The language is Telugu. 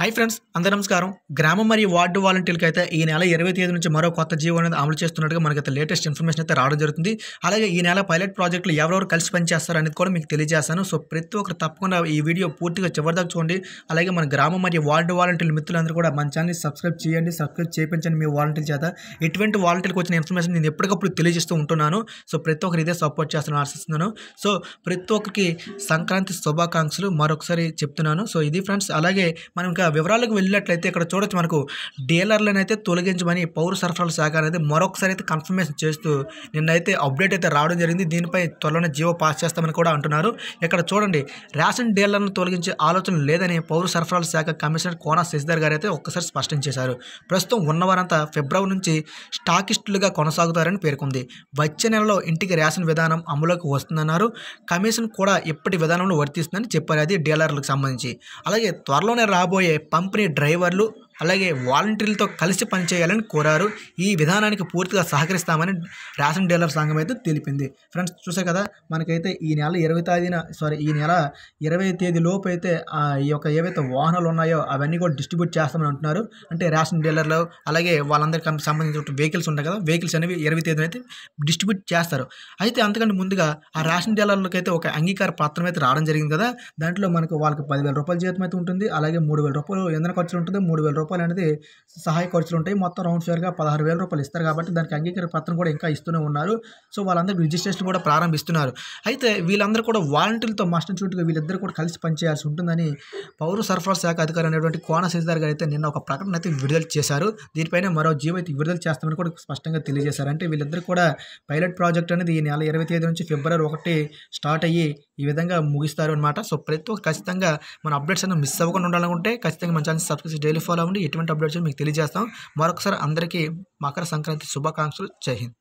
హాయ్ ఫ్రెండ్స్ అందరూ నమస్కారం గ్రామం మరియు వార్డు వాలంటీర్లకి అయితే ఈ నెల ఇరవై తేదీ నుంచి మరో కొత్త జీవో అనేది అమలు చేస్తున్నట్టుగా మనకైతే లేటెస్ట్ ఇన్ఫర్మేషన్ అయితే రావడం జరుగుతుంది అలాగే ఈ నెల పైలట్ ప్రాజెక్టులు ఎవరెవరు కలిసి పనిచేస్తారు అనేది కూడా మీకు తెలియజేస్తాను సో ప్రతి ఒక్కరు తప్పకుండా ఈ వీడియో పూర్తిగా చివరిదాకా చూడండి అలాగే మన గ్రామం మరియు వార్డు వాలంటీర్ మిత్రులందరూ కూడా మన ఛానల్ సబ్స్క్రైబ్ చేయండి సబ్స్క్రైబ్ చేయించండి మీ వాలంటీర్ చేత ఎటువంటి వాలంటీర్కి వచ్చిన ఇన్ఫర్మేషన్ నేను ఎప్పటికప్పుడు తెలియజేస్తూ ఉంటున్నాను సో ప్రతి ఒక్కరు ఇదే సపోర్ట్ చేస్తాను ఆశిస్తున్నాను సో ప్రతి ఒక్కరికి సంక్రాంతి శుభాకాంక్షలు మరొకసారి చెప్తున్నాను సో ఇది ఫ్రెండ్స్ అలాగే మనం ఇంకా వివరాలకు వెళ్ళినట్లయితే ఇక్కడ చూడొచ్చు మనకు డీలర్లను అయితే తొలగించమని పౌర సరఫరాల శాఖ అనేది మరొకసారి అయితే కన్ఫర్మేషన్ చేస్తూ నిన్నైతే అప్డేట్ అయితే రావడం జరిగింది దీనిపై త్వరలోనే జీవో పాస్ చేస్తామని కూడా అంటున్నారు ఇక్కడ చూడండి రేషన్ డీలర్లను తొలగించే ఆలోచన లేదని పౌర సరఫరాల శాఖ కమిషనర్ కోనా శశిధర్ గారు అయితే ఒక్కసారి స్పష్టం చేశారు ప్రస్తుతం ఉన్నవారంతా ఫిబ్రవరి నుంచి స్టాకిస్టులుగా కొనసాగుతారని పేర్కొంది వచ్చే నెలలో ఇంటికి రేషన్ విధానం అమలుకి వస్తుందన్నారు కమిషన్ కూడా ఇప్పటి విధానంలో వర్తిస్తుందని చెప్పారు అది డీలర్లకు సంబంధించి అలాగే త్వరలోనే రాబోయే పంపిణీ డ్రైవర్లు అలాగే వాలంటీర్లతో కలిసి పనిచేయాలని కోరారు ఈ విధానానికి పూర్తిగా సహకరిస్తామని రేషన్ డీలర్ సంఘం అయితే తెలిపింది ఫ్రెండ్స్ చూసే కదా మనకైతే ఈ నెల ఇరవై తేదీన సారీ ఈ నెల ఇరవై తేదీ లోపు అయితే ఈ యొక్క ఏవైతే వాహనాలు ఉన్నాయో అవన్నీ కూడా డిస్ట్రిబ్యూట్ చేస్తామని అంటున్నారు అంటే రేషన్ డీలర్లు అలాగే వాళ్ళందరికీ సంబంధించిన వెహికల్స్ ఉంటాయి కదా వెహికల్స్ అనేవి ఇరవై తేదీన అయితే డిస్ట్రిబ్యూట్ చేస్తారు అయితే అంతకంటే ముందుగా ఆ రేషన్ డీలర్లకైతే ఒక అంగీకార పత్రం అయితే రావడం జరిగింది కదా దాంట్లో మనకు వాళ్ళకి పదివేల రూపాయల జీతం అయితే ఉంటుంది అలాగే మూడు వేల రూపాయలు ఎంత ఖర్చులు ఉంటుంది మూడు వేల రూపాయలు రూపాయలు అనేది సహాయ ఖర్చులు ఉంటాయి మొత్తం రౌండ్ ఫేర్గా పదహారు వేల రూపాయలు ఇస్తారు కాబట్టి దానికి అంగీకార పత్రం కూడా ఇంకా ఇస్తూనే ఉన్నారు సో వాళ్ళందరికీ రిజిస్ట్రేషన్ కూడా ప్రారంభిస్తున్నారు అయితే వీళ్ళందరూ కూడా వాలంటీర్లతో మస్ట్ చూటుగా వీళ్ళిద్దరు కూడా కలిసి పనిచేయాల్సి ఉంటుందని పౌర సరఫరా శాఖ అధికారి అనేటువంటి కోన శశిధర్ గారు అయితే నిన్న ఒక ప్రకటన అయితే విడుదల చేశారు దీనిపైన మరో జీవో అయితే విడుదల చేస్తామని కూడా స్పష్టంగా తెలియజేశారు అంటే వీళ్ళిద్దరు కూడా పైలట్ ప్రాజెక్ట్ అనేది ఈ నెల ఇరవై తేదీ నుంచి ఫిబ్రవరి ఒకటి స్టార్ట్ అయ్యి ఈ విధంగా ముగిస్తారు అనమాట సో ప్రతి ఒక్క ఖచ్చితంగా మన అప్డేట్స్ అన్న మిస్ అవ్వకుండా ఉండాలనుకుంటే ఖచ్చితంగా మన ఛానల్ సబ్స్క్రైబ్ డైలీ ఫాలో అవ్వండి ఎటువంటి అప్డేట్స్ మీకు తెలియజేస్తాం మరొకసారి అందరికీ మకర సంక్రాంతి శుభాకాంక్షలు జై హింద్